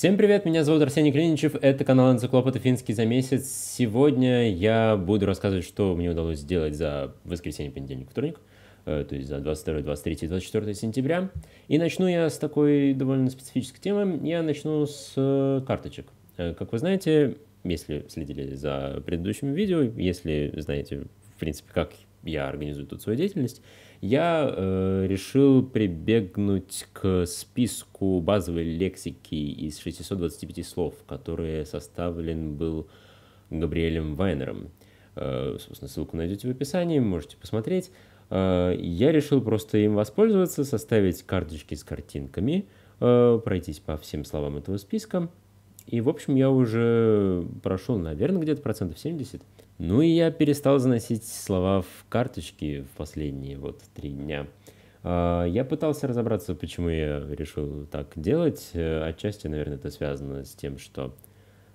Всем привет, меня зовут Арсений Клиничев, это канал Энциклопода Финский за месяц. Сегодня я буду рассказывать, что мне удалось сделать за воскресенье, понедельник, вторник, э, то есть за 22, 23, 24 сентября. И начну я с такой довольно специфической темы, я начну с э, карточек. Э, как вы знаете, если следили за предыдущими видео, если знаете, в принципе, как я организую тут свою деятельность, я э, решил прибегнуть к списку базовой лексики из 625 слов, которые составлен был Габриэлем Вайнером. Э, собственно, ссылку найдете в описании, можете посмотреть. Э, я решил просто им воспользоваться, составить карточки с картинками, э, пройтись по всем словам этого списка. И, в общем, я уже прошел, наверное, где-то процентов 70. Ну и я перестал заносить слова в карточки в последние вот три дня. А, я пытался разобраться, почему я решил так делать. Э, отчасти, наверное, это связано с тем, что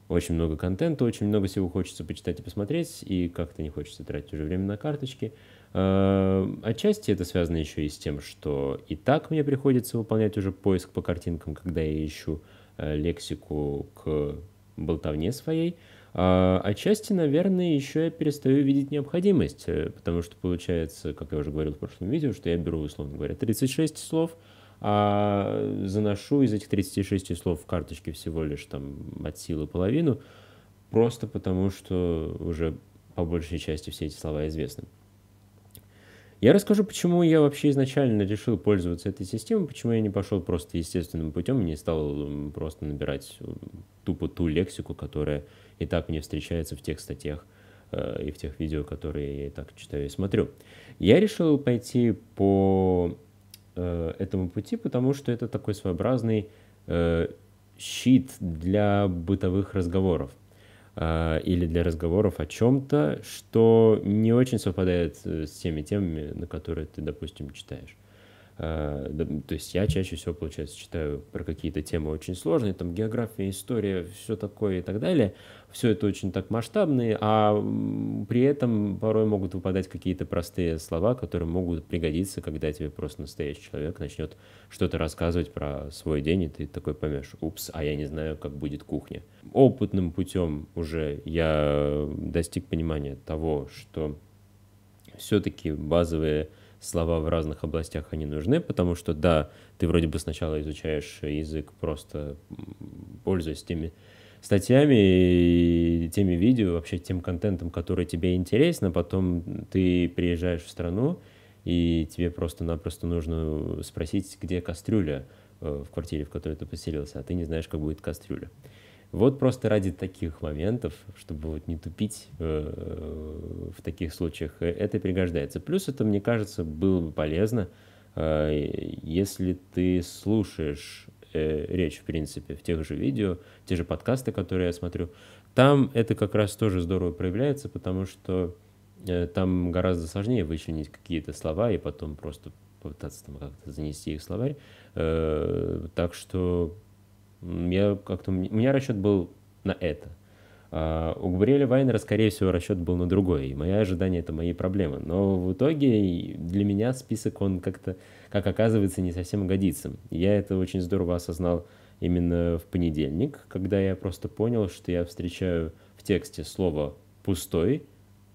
очень много контента, очень много всего хочется почитать и посмотреть, и как-то не хочется тратить уже время на карточки. А, отчасти это связано еще и с тем, что и так мне приходится выполнять уже поиск по картинкам, когда я ищу э, лексику к болтовне своей. А, отчасти, наверное, еще я перестаю видеть необходимость, э, потому что получается, как я уже говорил в прошлом видео, что я беру, условно говоря, 36 слов, а заношу из этих 36 слов в карточке всего лишь там от силы половину, просто потому что уже по большей части все эти слова известны. Я расскажу, почему я вообще изначально решил пользоваться этой системой, почему я не пошел просто естественным путем и не стал просто набирать тупо ту лексику, которая и так мне встречается в тех статьях э, и в тех видео, которые я и так читаю и смотрю. Я решил пойти по э, этому пути, потому что это такой своеобразный э, щит для бытовых разговоров или для разговоров о чем-то, что не очень совпадает с теми темами, на которые ты, допустим, читаешь. Э, то есть я чаще всего, получается, читаю про какие-то темы очень сложные, там география, история, все такое и так далее. Все это очень так масштабные, а при этом порой могут выпадать какие-то простые слова, которые могут пригодиться, когда тебе просто настоящий человек начнет что-то рассказывать про свой день, и ты такой поймешь, упс, а я не знаю, как будет кухня. Опытным путем уже я достиг понимания того, что все-таки базовые слова в разных областях, они нужны, потому что, да, ты вроде бы сначала изучаешь язык, просто пользуясь теми статьями и теми видео, вообще тем контентом, который тебе интересно, а потом ты приезжаешь в страну, и тебе просто-напросто нужно спросить, где кастрюля э, в квартире, в которой ты поселился, а ты не знаешь, как будет кастрюля. Вот просто ради таких моментов, чтобы вот не тупить э, в таких случаях, э, это пригождается. Плюс это, мне кажется, было бы полезно, э, если ты слушаешь э, речь, в принципе, в тех же видео, те же подкасты, которые я смотрю. Там это как раз тоже здорово проявляется, потому что э, там гораздо сложнее вычленить какие-то слова и потом просто попытаться там как-то занести их в словарь. Э, так что я как-то... У меня расчет был на это. А у Габриэля Вайнера, скорее всего, расчет был на другой. И мои ожидания — это мои проблемы. Но в итоге для меня список, он как-то, как оказывается, не совсем годится. Я это очень здорово осознал именно в понедельник, когда я просто понял, что я встречаю в тексте слово «пустой»,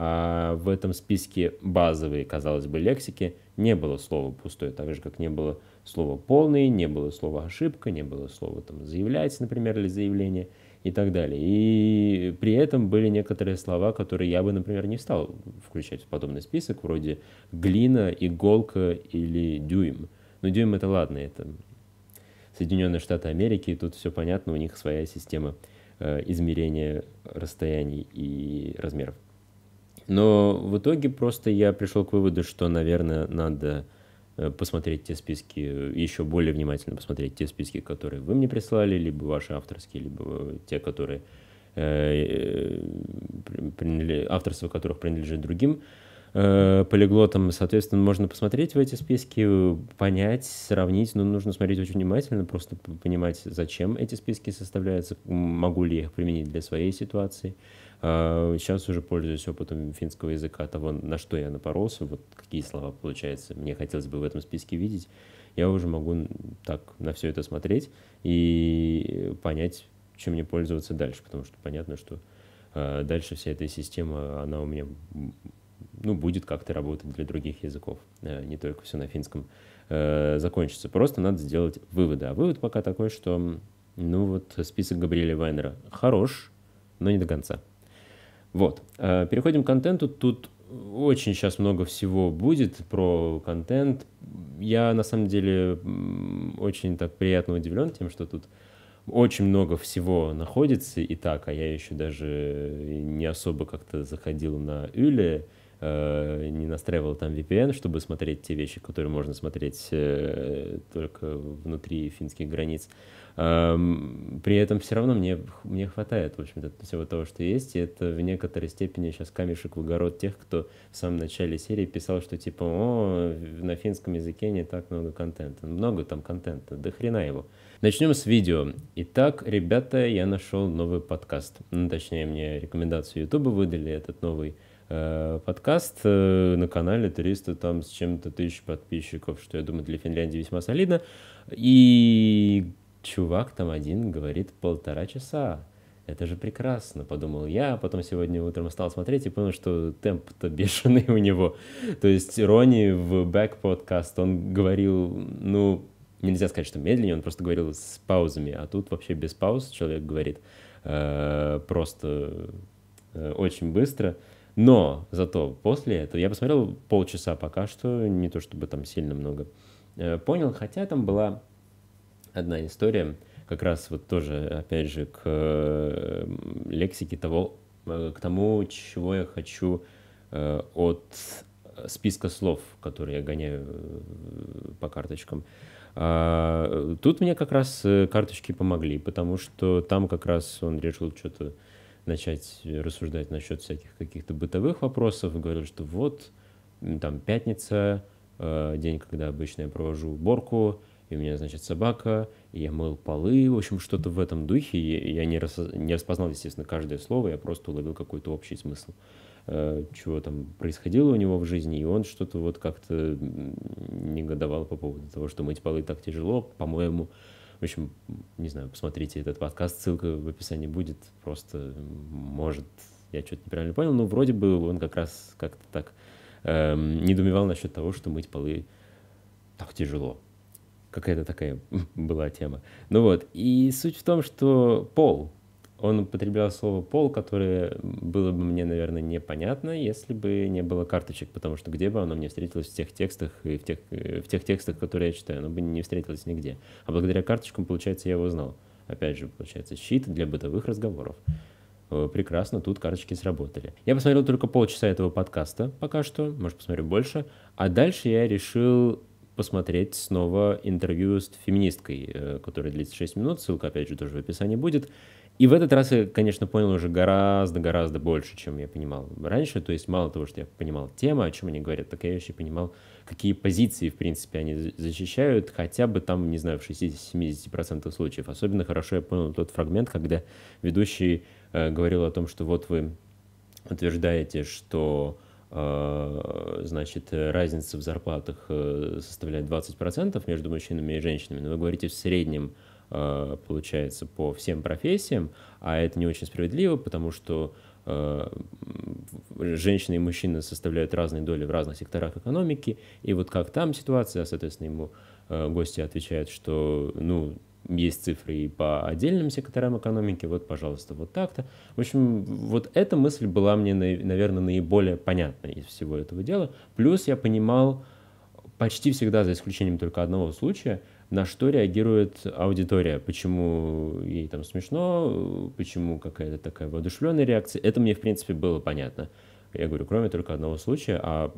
а в этом списке базовой, казалось бы, лексики не было слова «пустой», так же, как не было слово «полный», не было слова «ошибка», не было слова там «заявлять», например, или «заявление» и так далее. И при этом были некоторые слова, которые я бы, например, не стал включать в подобный список, вроде «глина», «иголка» или «дюйм». Но «дюйм» — это ладно, это Соединенные Штаты Америки, тут все понятно, у них своя система э, измерения расстояний и размеров. Но в итоге просто я пришел к выводу, что, наверное, надо Э, посмотреть те списки, э, еще более внимательно посмотреть те списки, которые вы мне прислали, либо ваши авторские, либо э, те, которые авторство которых принадлежит другим полиглотам. Соответственно, можно посмотреть в эти списки, понять, сравнить, но ну, нужно смотреть очень внимательно, просто понимать, зачем эти списки составляются, могу ли я их применить для своей ситуации, Э, сейчас уже пользуюсь опытом финского языка, того, на что я напоролся, вот какие слова, получается, мне хотелось бы в этом списке видеть, я уже могу так на все это смотреть и понять, чем мне пользоваться дальше, потому что понятно, что э, дальше вся эта система, она у меня ну, будет как-то работать для других языков, э, не только все на финском закончится. Просто надо сделать выводы. А вывод пока такой, что ну вот список Габриэля Вайнера хорош, но не до конца. Вот. Э, переходим к контенту. Тут очень сейчас много всего будет про контент. Я на самом деле очень так приятно удивлен тем, что тут очень много всего находится и так, а я еще даже не особо как-то заходил на Юле, э, не настраивал там VPN, чтобы смотреть те вещи, которые можно смотреть э, только внутри финских границ. Эм, при этом все равно мне, мне хватает, в общем-то, всего того, что есть, и это в некоторой степени сейчас камешек в огород тех, кто в самом начале серии писал, что типа, о, на финском языке не так много контента. Ну, много там контента, да хрена его. Начнем с видео. Итак, ребята, я нашел новый подкаст. Ну, точнее, мне рекомендацию Ютуба выдали этот новый э, подкаст э, на канале 300 там с чем-то тысяч подписчиков, что я думаю для Финляндии весьма солидно. И чувак там один говорит полтора часа. Это же прекрасно, подумал я. А потом сегодня утром стал смотреть и понял, что темп-то бешеный у него. То есть Рони в бэк подкаст он говорил, ну, нельзя сказать, что медленнее, он просто говорил с паузами, а тут вообще без пауз человек говорит э, просто э, очень быстро. Но зато после этого я посмотрел полчаса пока что, не то чтобы там сильно много э, понял, хотя там была одна история, как раз вот тоже, опять же, к лексике того, э, к тому, чего я хочу э, от списка слов, которые я гоняю э, по карточкам. А, тут мне как раз карточки помогли, потому что там как раз он решил что-то начать рассуждать насчет всяких каких-то бытовых вопросов. Говорил, что вот, там пятница, день, когда обычно я провожу уборку, и у меня, значит, собака, и я мыл полы, в общем, что-то в этом духе. И я не, рас... не распознал, естественно, каждое слово, я просто уловил какой-то общий смысл, э, чего там происходило у него в жизни, и он что-то вот как-то негодовал по поводу того, что мыть полы так тяжело, по-моему. В общем, не знаю, посмотрите этот подкаст, ссылка в описании будет, просто может, я что-то неправильно понял, но вроде бы он как раз как-то так э, недоумевал насчет того, что мыть полы так тяжело. Какая-то такая была тема. Ну вот, и суть в том, что пол, он употреблял слово пол, которое было бы мне, наверное, непонятно, если бы не было карточек, потому что где бы оно мне встретилось в тех текстах и в тех, э, в тех текстах, которые я читаю, оно бы не встретилось нигде. А благодаря карточкам, получается, я его знал, Опять же, получается, щит для бытовых разговоров. Прекрасно, тут карточки сработали. Я посмотрел только полчаса этого подкаста пока что, может, посмотрю больше. А дальше я решил посмотреть снова интервью с феминисткой, э, которое длится 6 минут, ссылка, опять же, тоже в описании будет. И в этот раз я, конечно, понял уже гораздо-гораздо больше, чем я понимал раньше. То есть мало того, что я понимал тему, о чем они говорят, так я еще понимал, какие позиции, в принципе, они защищают, хотя бы там, не знаю, в 60-70% случаев. Особенно хорошо я понял тот фрагмент, когда ведущий э, говорил о том, что вот вы утверждаете, что Э, значит, разница в зарплатах э, составляет 20% между мужчинами и женщинами, но вы говорите в среднем э, получается по всем профессиям, а это не очень справедливо, потому что женщины и мужчины составляют разные доли в разных секторах экономики, и вот как там ситуация, соответственно, ему гости отвечают, что, ну, есть цифры и по отдельным секторам экономики, вот, пожалуйста, вот так-то. В общем, вот эта мысль была мне, наверное, наиболее понятна из всего этого дела. Плюс я понимал почти всегда, за исключением только одного случая, на что реагирует аудитория, почему ей там смешно, почему какая-то такая воодушевленная реакция. Это мне, в принципе, было понятно. Я говорю, кроме только одного случая, а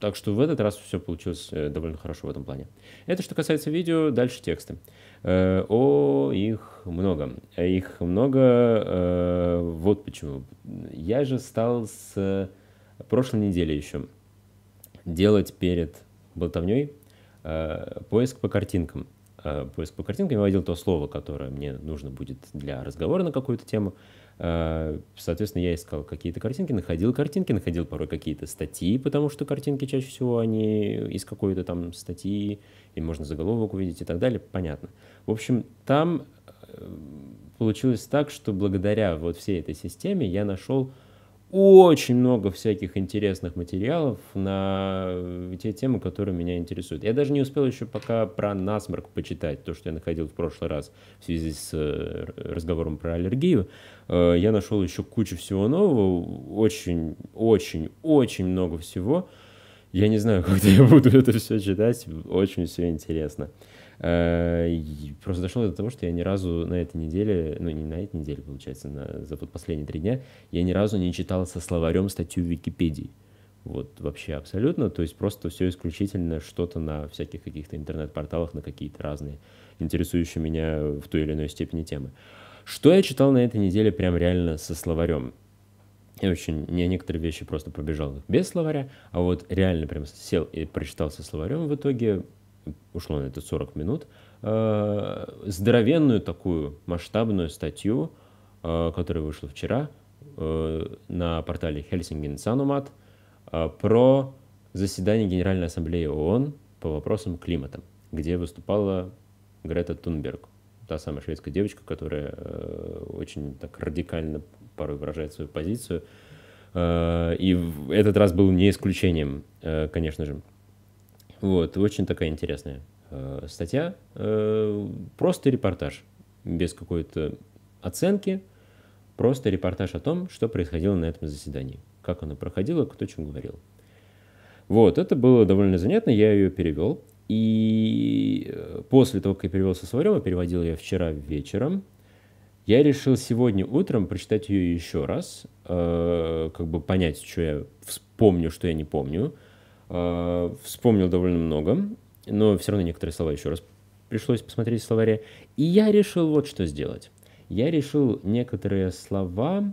так что в этот раз все получилось э, довольно хорошо в этом плане. Это что касается видео, дальше тексты. Э, о, их много. Их много. Э, вот почему. Я же стал с э, прошлой недели еще делать перед болтовней поиск по картинкам. Поиск по картинкам я вводил то слово, которое мне нужно будет для разговора на какую-то тему. Э, соответственно, я искал какие-то картинки, находил картинки, находил порой какие-то статьи, потому что картинки чаще всего они из какой-то там статьи, и можно заголовок увидеть и так далее, понятно. В общем, там э, получилось так, что благодаря вот всей этой системе я нашел очень много всяких интересных материалов на э, те темы, которые меня интересуют. Я даже не успел еще пока про насморк почитать, то, что я находил в прошлый раз в связи с э, разговором про аллергию. Э, я нашел еще кучу всего нового, очень, очень, очень много всего. Я не знаю, когда я буду это все читать, очень все интересно. Э, просто дошло до того, что я ни разу на этой неделе, ну не на этой неделе, получается, на, за вот последние три дня, я ни разу не читал со словарем статью в Википедии. Вот вообще абсолютно, то есть просто все исключительно что-то на всяких каких-то интернет-порталах, на какие-то разные интересующие меня в той или иной степени темы. Что я читал на этой неделе прям реально со словарем? Я очень, не некоторые вещи просто пробежал без словаря, а вот реально прям сел и прочитал со словарем в итоге ушло на это 40 минут, э, здоровенную такую масштабную статью, э, которая вышла вчера э, на портале Helsingin Sanomat про заседание Генеральной Ассамблеи ООН по вопросам климата, где выступала Грета Тунберг, та самая шведская девочка, которая очень так радикально порой выражает свою позицию. И в этот раз был не исключением, конечно же. Вот, очень такая интересная э, статья. Э, просто репортаж, без какой-то оценки. Просто репортаж о том, что происходило на этом заседании. Как оно проходило, кто чем говорил. Вот, это было довольно занятно, я ее перевел. И э, после того, как я перевел со своего, а переводил я вчера вечером, я решил сегодня утром прочитать ее еще раз, э, как бы понять, что я вспомню, что я не помню – Э, вспомнил довольно много, но все равно некоторые слова еще раз пришлось посмотреть в словаре. И я решил вот что сделать. Я решил некоторые слова,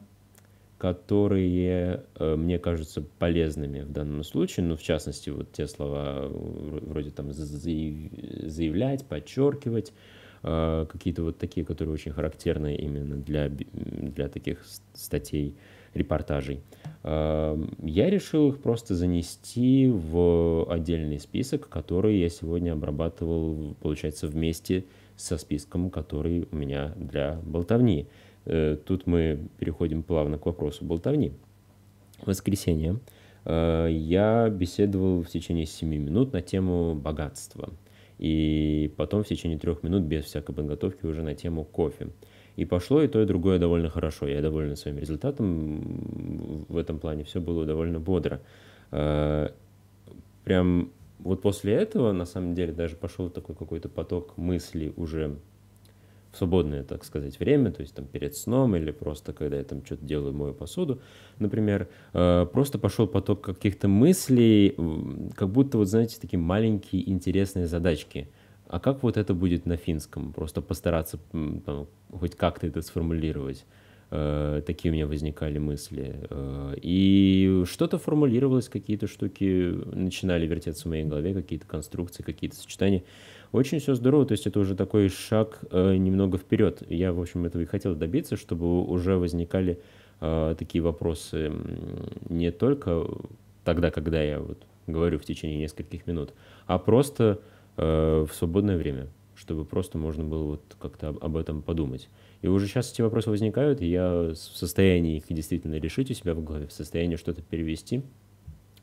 которые э, мне кажутся полезными в данном случае, ну, в частности, вот те слова э, вроде там заявлять, подчеркивать, Э, какие-то вот такие, которые очень характерны именно для, для таких статей, репортажей. Эм, я решил их просто занести в отдельный список, который я сегодня обрабатывал, получается, вместе со списком, который у меня для болтовни. Э, тут мы переходим плавно к вопросу болтовни. В воскресенье э, я беседовал в течение 7 минут на тему богатства – и потом в течение трех минут без всякой подготовки уже на тему кофе. И пошло и то, и другое довольно хорошо. Я доволен своим результатом в этом плане. Все было довольно бодро. Э, прям вот после этого, на самом деле, даже пошел такой какой-то поток мыслей уже в свободное, так сказать, время, то есть там перед сном или просто когда я там что-то делаю, мою посуду, например, э, просто пошел поток каких-то мыслей, как будто вот, знаете, такие маленькие интересные задачки. А как вот это будет на финском? Просто постараться там, хоть как-то это сформулировать. Э, такие у меня возникали мысли. Э, и что-то формулировалось, какие-то штуки начинали вертеться в моей голове, какие-то конструкции, какие-то сочетания. Очень все здорово, то есть это уже такой шаг э, немного вперед. Я, в общем, этого и хотел добиться, чтобы уже возникали такие вопросы не только тогда, когда я вот говорю в течение нескольких минут, а просто в свободное время, чтобы просто можно было вот как-то об этом подумать. И уже сейчас эти вопросы возникают, и я в состоянии их действительно решить у себя в голове, в состоянии что-то перевести.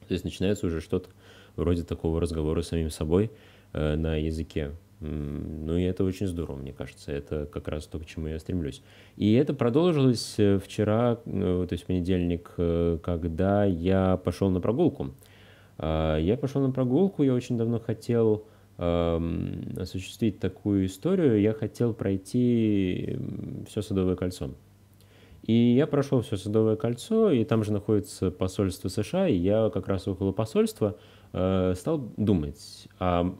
То есть начинается уже что-то вроде такого разговора с самим собой э, на языке. Ну и это очень здорово, мне кажется. Это как раз то, к чему я стремлюсь. И это продолжилось э, вчера, э, то есть в понедельник, э, когда я пошел на прогулку. А, я пошел на прогулку, я очень давно хотел Эм, осуществить такую историю, я хотел пройти эм, все Садовое кольцо. И я прошел все Садовое кольцо, и там же находится посольство США, и я как раз около посольства э, стал думать, а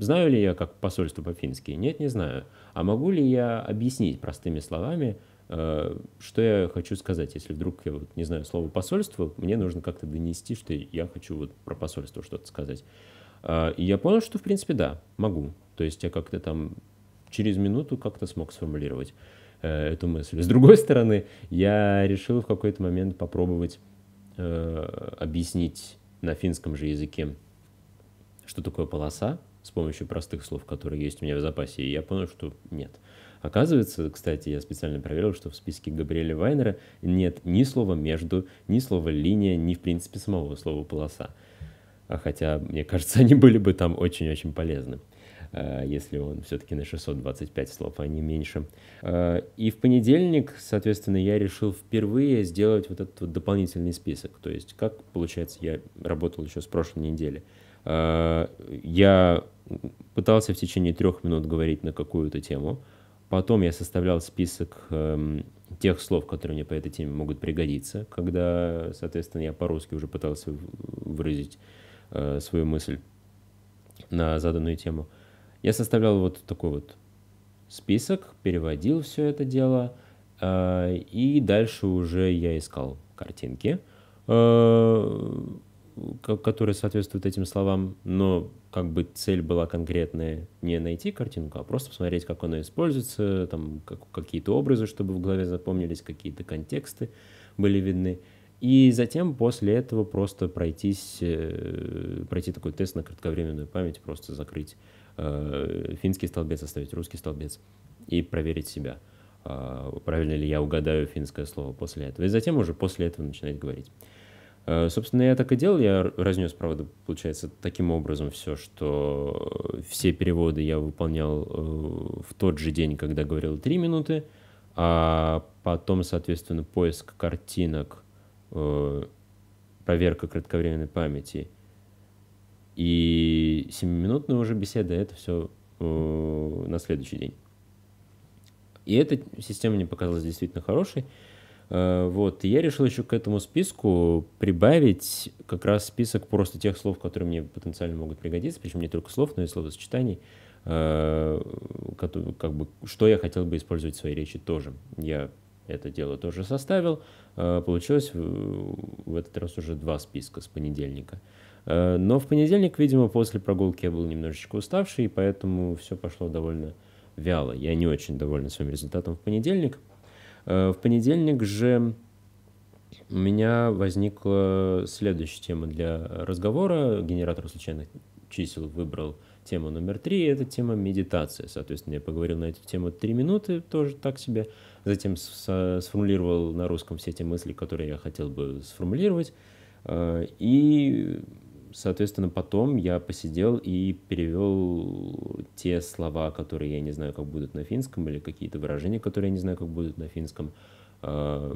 знаю ли я как посольство по-фински? Нет, не знаю. А могу ли я объяснить простыми словами, э, что я хочу сказать, если вдруг я вот не знаю слово посольство, мне нужно как-то донести, что я хочу вот про посольство что-то сказать. А, и я понял, что, в принципе, да, могу. То есть я как-то там через минуту как-то смог сформулировать э, эту мысль. С другой стороны, я решил в какой-то момент попробовать э, объяснить на финском же языке, что такое полоса с помощью простых слов, которые есть у меня в запасе, и я понял, что нет. Оказывается, кстати, я специально проверил, что в списке Габриэля Вайнера нет ни слова «между», ни слова «линия», ни, в принципе, самого слова «полоса». А хотя, мне кажется, они были бы там очень-очень полезны э, если он все-таки на 625 слов, а не меньше. Э, и в понедельник, соответственно, я решил впервые сделать вот этот вот дополнительный список. То есть, как получается, я работал еще с прошлой недели. Э, я пытался в течение трех минут говорить на какую-то тему, потом я составлял список эм, тех слов, которые мне по этой теме могут пригодиться, когда, соответственно, я по-русски уже пытался выразить э, свою мысль на заданную тему. Я составлял вот такой вот список, переводил все это дело, э, и дальше уже я искал картинки, э, которые соответствуют этим словам, но как бы цель была конкретная не найти картинку, а просто посмотреть, как она используется, там как, какие-то образы, чтобы в голове запомнились, какие-то контексты были видны. И затем после этого просто пройтись, э, пройти такой тест на кратковременную память, просто закрыть э, финский столбец, оставить русский столбец и проверить себя. Э, правильно ли я угадаю финское слово после этого. И затем уже после этого начинать говорить. Э, собственно, я так и делал, я разнес, правда, получается, таким образом все, что э, все переводы я выполнял э, в тот же день, когда говорил три минуты, а потом, соответственно, поиск картинок – Э, проверка кратковременной памяти и 7-минутная уже беседа, это все э, на следующий день. И эта система мне показалась действительно хорошей. Э, вот, и я решил еще к этому списку прибавить как раз список просто тех слов, которые мне потенциально могут пригодиться, причем не только слов, но и словосочетаний, как бы, что я хотел бы использовать в своей речи тоже. Я это дело тоже составил. Э, получилось в этот раз уже два списка с понедельника. Э, но в понедельник, видимо, после прогулки я был немножечко уставший, и поэтому все пошло довольно вяло. Я не очень доволен своим результатом в понедельник. Э, в понедельник же у меня возникла следующая тема для разговора – генератор случайных чисел выбрал тему номер три, это тема медитация. Соответственно, я поговорил на эту тему три минуты, тоже так себе. Затем сформулировал на русском все те мысли, которые я хотел бы сформулировать. А, и, соответственно, потом я посидел и перевел те слова, которые я не знаю, как будут на финском, или какие-то выражения, которые я не знаю, как будут на финском. А,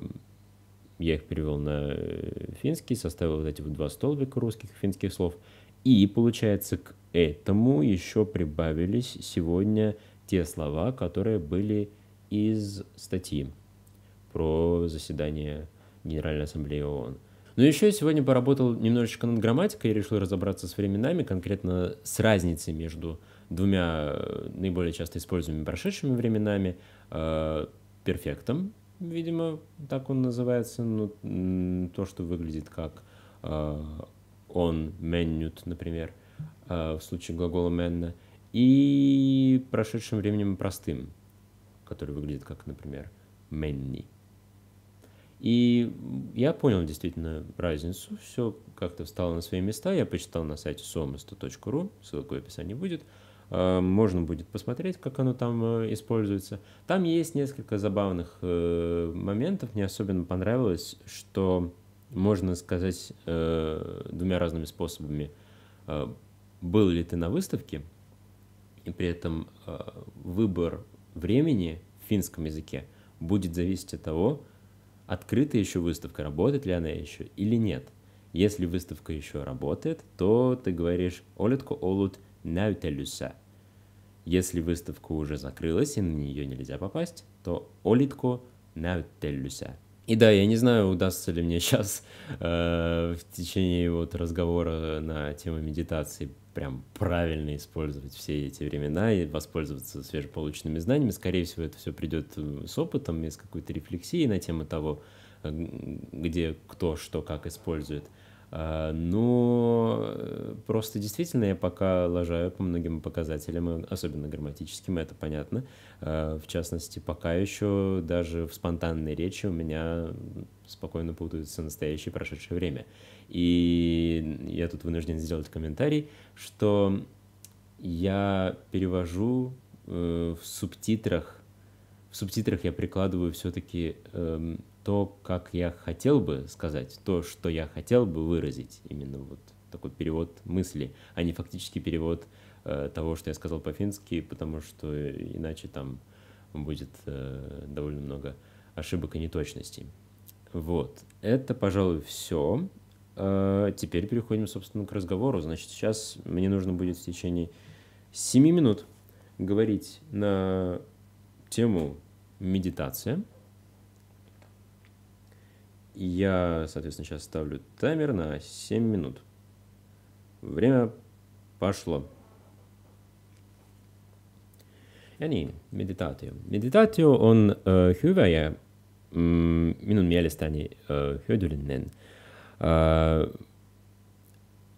я их перевел на э, финский, составил вот эти вот два столбика русских и финских слов – и получается, к этому еще прибавились сегодня те слова, которые были из статьи про заседание Генеральной Ассамблеи ООН. Но ну, еще я сегодня поработал немножечко над грамматикой и решил разобраться с временами, конкретно с разницей между двумя э, наиболее часто используемыми прошедшими временами, э, перфектом, видимо, так он называется, но ну, то, что выглядит как э, он менют, например, э, в случае глагола менна, и прошедшим временем простым, который выглядит как, например, менни. И я понял действительно разницу, все как-то встало на свои места, я почитал на сайте somasto.ru, ссылка в описании будет, э, можно будет посмотреть, как оно там э, используется. Там есть несколько забавных моментов, мне особенно понравилось, что можно сказать э, двумя разными способами. Э, был ли ты на выставке, и при этом э, выбор времени в финском языке будет зависеть от того, открыта еще выставка, работает ли она еще или нет. Если выставка еще работает, то ты говоришь «Олетко олут näytelyssä». Если выставка уже закрылась и на нее нельзя попасть, то «Олитко näytelyssä». И да, я не знаю, удастся ли мне сейчас э, в течение вот разговора на тему медитации прям правильно использовать все эти времена и воспользоваться свежеполученными знаниями. Скорее всего, это все придет э, с опытом и с какой-то рефлексией на тему того, где кто что как использует. Э, а, Но ну, э, просто действительно я пока лажаю по многим показателям, особенно грамматическим, это понятно. А, в частности, пока еще даже в спонтанной речи у меня спокойно путаются настоящее и прошедшее время. И я тут вынужден сделать комментарий, что я перевожу э, в субтитрах, в субтитрах я прикладываю все-таки эм, то, как я хотел бы сказать, то, что я хотел бы выразить, именно вот такой перевод мысли, а не фактический перевод э, того, что я сказал по-фински, потому что иначе там будет э, довольно много ошибок и неточностей. Вот, это, пожалуй, все. Э, теперь переходим, собственно, к разговору. Значит, сейчас мне нужно будет в течение 7 минут говорить на тему медитация – я, соответственно, сейчас ставлю таймер на 7 минут. Время пошло. Ja niin, meditaatio. Meditaatio on ö, hyvä ja mm, minun mielestäni ö, hyödyllinen. Ö,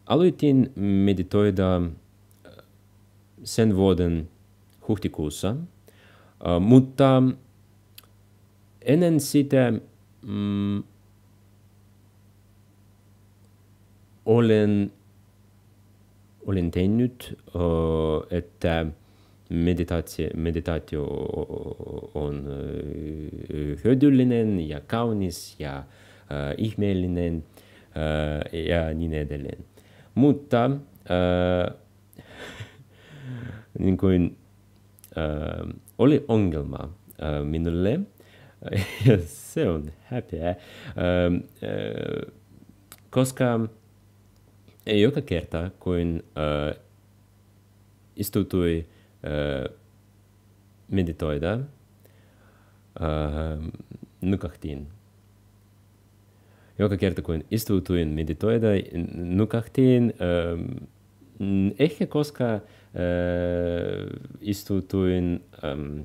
aloitin meditoida sen vuoden huhtikuussa, ö, mutta ennen sitä mm, olen, olen tehnyt, äh, että meditaatio, meditaatio on äh, hyödyllinen ja kaunis ja äh, ihmeellinen ja niin edelleen. Mutta niin kuin, oli ongelma minulle, ja se on häpeä, koska joka kerta, kun äh, istutui äh, meditoida, äh, nukahtiin. Joka kerta, kun istutuin meditoida, nukahtiin. Äh, ehkä koska äh, istutuin ähm,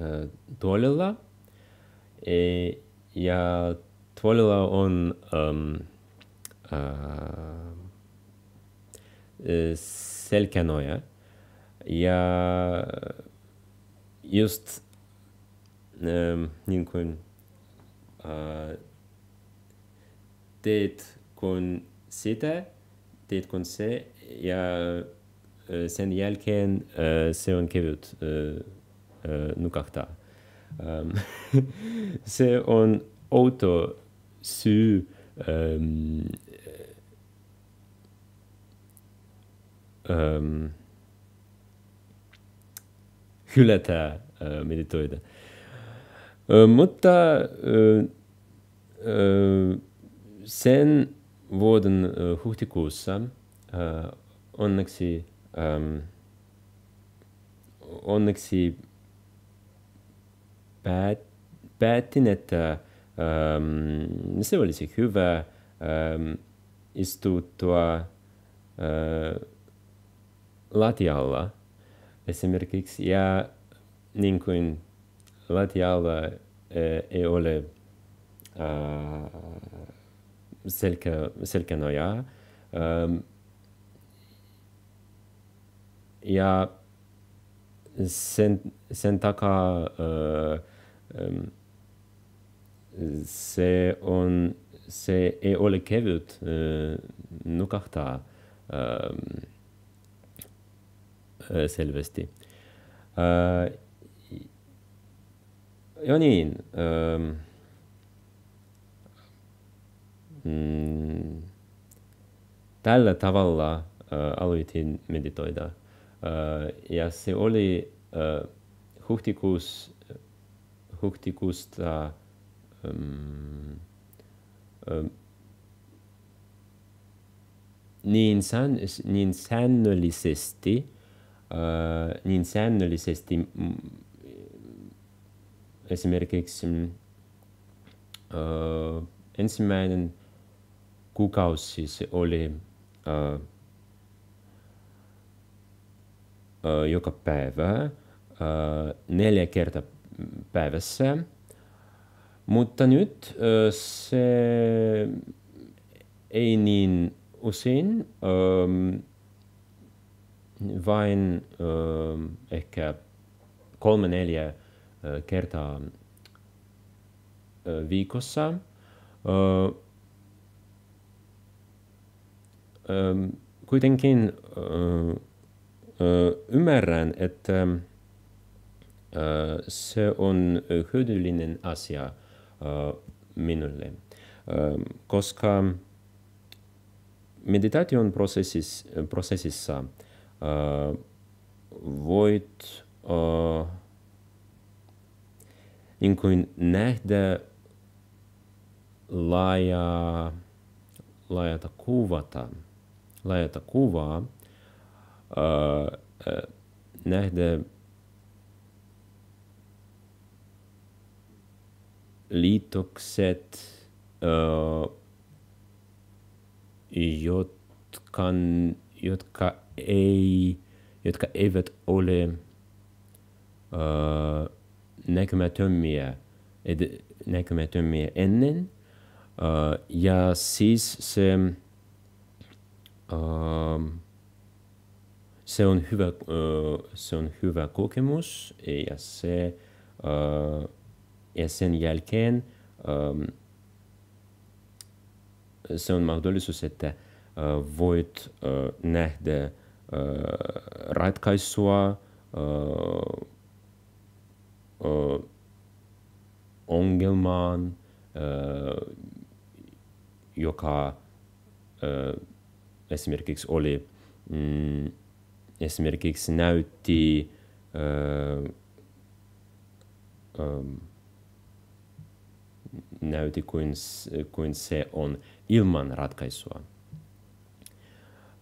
äh, tuolilla, e, ja tuolilla on... Ähm, Ehm, e, selkeneoja ja just ehm, niin kuin teet kun sitä, teet kun se ja e, sen jälkeen e, se on kevyt nukahtaa. Ehm, se on outo syy ähm, ähm, hylätään äh, meditoida. mutta sen vuoden huhtikuussa ö, onneksi, ö, onneksi päät, päätin, että se um, istuttua uh, latialla esimerkiksi ja niin kuin uh, ei ole eh, selkä, selkänojaa. Ehm, ja sen, sen takaa eh, ehm, see on, see ei ole kevyt äh, nukahta ähm, äh, selvästi. Äh, ja niin. Ähm, mm, tällä tavalla aloitin meditoida. Ja se oli huhtikuus, huhtikuusta nii insan, nii insanlisesti äh,, nii insanlisesti mm, esimerkiksi äh, ensimmäinen kuukausi siis oli äh, joka päivä neljä kertaa päivässä Mutta nyt se ei niin usein, vain ehkä kolme neljä kertaa viikossa. Kuitenkin ymmärrän, että se on hyödyllinen asia – minulle. Koska meditaation prosessissa, prosessissa voit niin kuin nähdä laaja, laajata kuvata, laajata kuvaa, nähdä liitokset, jotka, jotka, ei, jotka eivät ole ö, näkymättömiä, ennen. ja siis se, se, on hyvä, se on hyvä kokemus ja se esen yelken um, se on mahdollisuus, että uh, voit uh, nähdä uh, ratkaisua ongelmaan, joka esimerkiksi oli mm, esimerkiksi näytti um, näytti kuin, kuin se on ilman ratkaisua.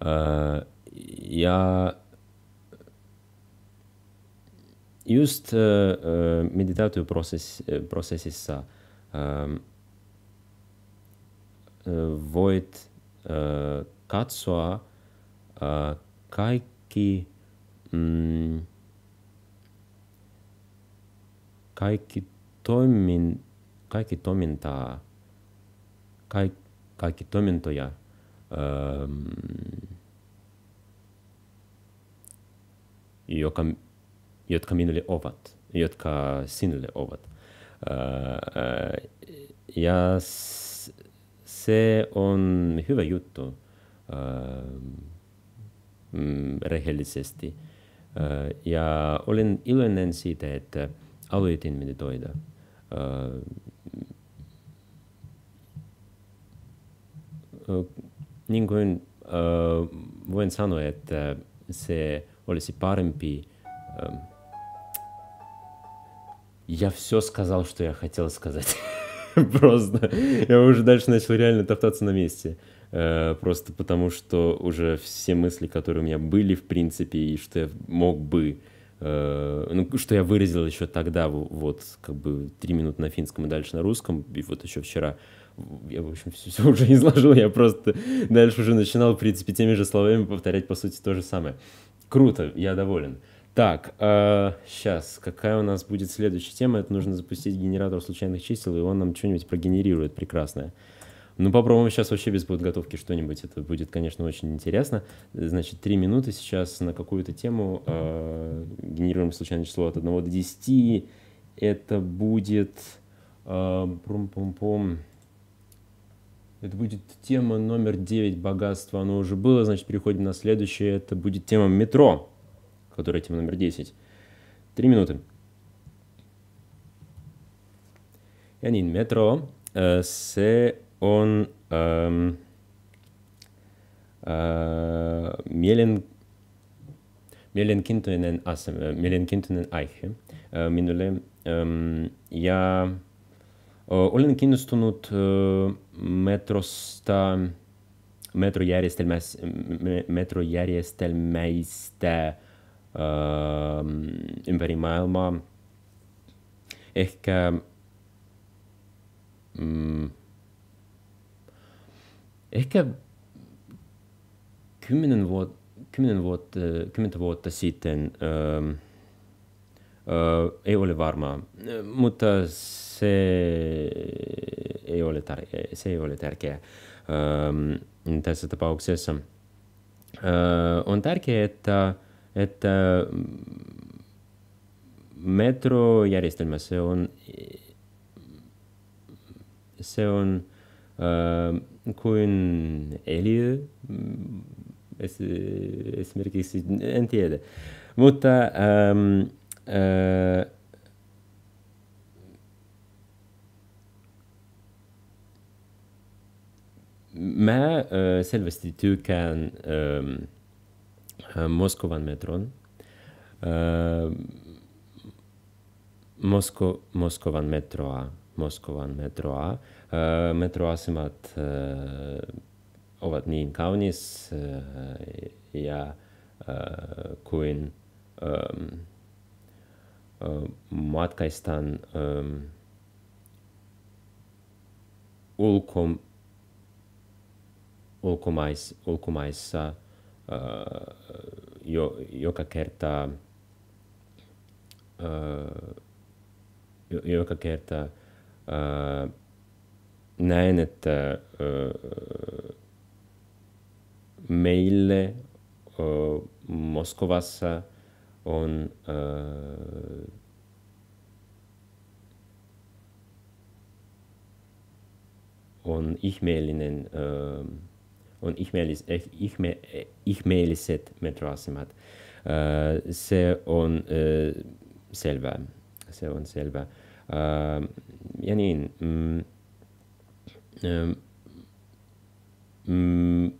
Uh, ja just uh, öö, öö, meditaatioprosessissa uh, voit uh, katsoa uh, kaikki mm, kaikki toimin, kaikki toimintaa, kaik, kaikki toimintoja ähm, joka, jotka minulle ovat, jotka sinulle ovat. Äh, ja se on hyvä juttu äh, rehellisesti. Äh, ja olen iloinen siitä, että aloitin meditoida. Äh, ning võin, võin sanoa, et see olisi parem bi. Äh, я все сказал, что я хотел сказать. Просто я уже дальше начал реально топтаться на месте. Э, просто потому, что уже все мысли, которые у меня были, в принципе, и что я мог бы, э, ну, что я выразил еще тогда, вот как бы три минуты на финском и дальше на русском, и вот еще вчера, э, я, в общем, все, все уже изложил, я просто дальше уже начинал, в принципе, теми же словами повторять, по сути, то же самое. Круто, я доволен. Так, э, сейчас, какая у нас будет следующая тема? Это нужно запустить генератор случайных чисел, и он нам что-нибудь прогенерирует прекрасное. Ну, попробуем сейчас вообще без подготовки что-нибудь. Это будет, конечно, очень интересно. Значит, три минуты сейчас на какую-то тему. Э, генерируем случайное число от 1 до 10. Это будет... Э, пум-пум-пум это будет тема номер 9 «Богатство». Оно уже было, значит, переходим на следующее. Это будет тема «Метро», которая тема номер 10. Три минуты. Я не метро. Э, се он эм, э, Мелен Меленкинтунен э, Айхе. Минуле эм, я Olen kiinnostunut metrosta, metrojärjestelmäistä ympäri maailmaa. Ehkä ehkä kymmenen vuotta, kymmenen vuotta, kymmentä vuotta sitten ähm, Äh, ei ole varma, mutta see ei ole tar-, see ei ole tärkeä ähm, tässä tapauksessa. Äh, on tärkeää, että, että metrojärjestelmä, se on, se on äh, kuin eliö, es, esimerkiksi, en tiedä. Mutta ähm, ما سلفستيتو كان موسكوفان مترون Mosko, Moskovan metroa, Moskovan metroa. Öö, äh, metroasemat öö, äh, ovat niin kaunis öö, äh, ja öö, kuin öö, ähm, um, ulkom, ulkomais, ulkomaissa jo, joka kerta joka kerta näen, että meille Moskovassa – on äh, on ihmeellinen, äh, on ihmeellis, eh, ihme, eh, ihmeelliset metrasimmat. Äh, se on äh, selvää. Se on selvä, Äh, ja niin, mm, äh, mm,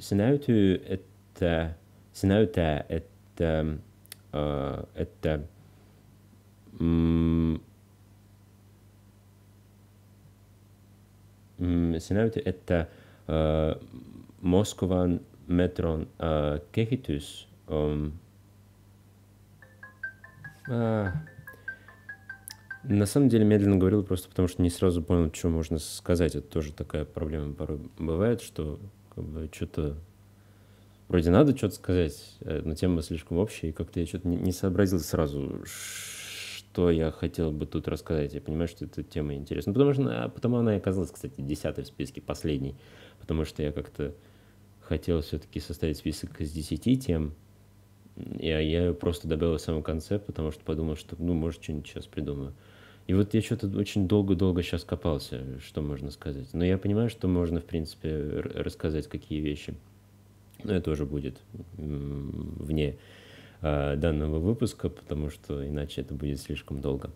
see näyt- et see näyte et äh, et mm, mm see näyte et Moskovan metron kehitys on на самом деле медленно говорил просто потому, что не сразу понял, что можно сказать. Это тоже такая проблема порой бывает, что как бы что-то... Вроде надо что-то сказать, э, но тема слишком общая, и как-то я что-то не сообразил сразу, что я хотел бы тут рассказать. Я понимаю, что эта тема интересна. Потому что а, потому она и оказалась, кстати, десятой в списке, последней. Потому что я как-то хотел все-таки составить список из десяти тем, и а, я ее просто добавил в самом конце, потому что подумал, что, ну, может, что-нибудь сейчас придумаю. И вот я что-то очень долго-долго сейчас копался, что можно сказать. Но я понимаю, что можно, в принципе, рассказать какие вещи. Но это уже будет вне а, данного выпуска, потому что иначе это будет слишком долго.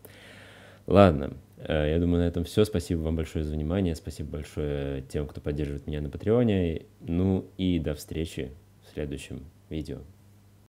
Ладно, э, я думаю, на этом все. Спасибо вам большое за внимание. Спасибо большое тем, кто поддерживает меня на Патреоне. Ну и до встречи в следующем видео.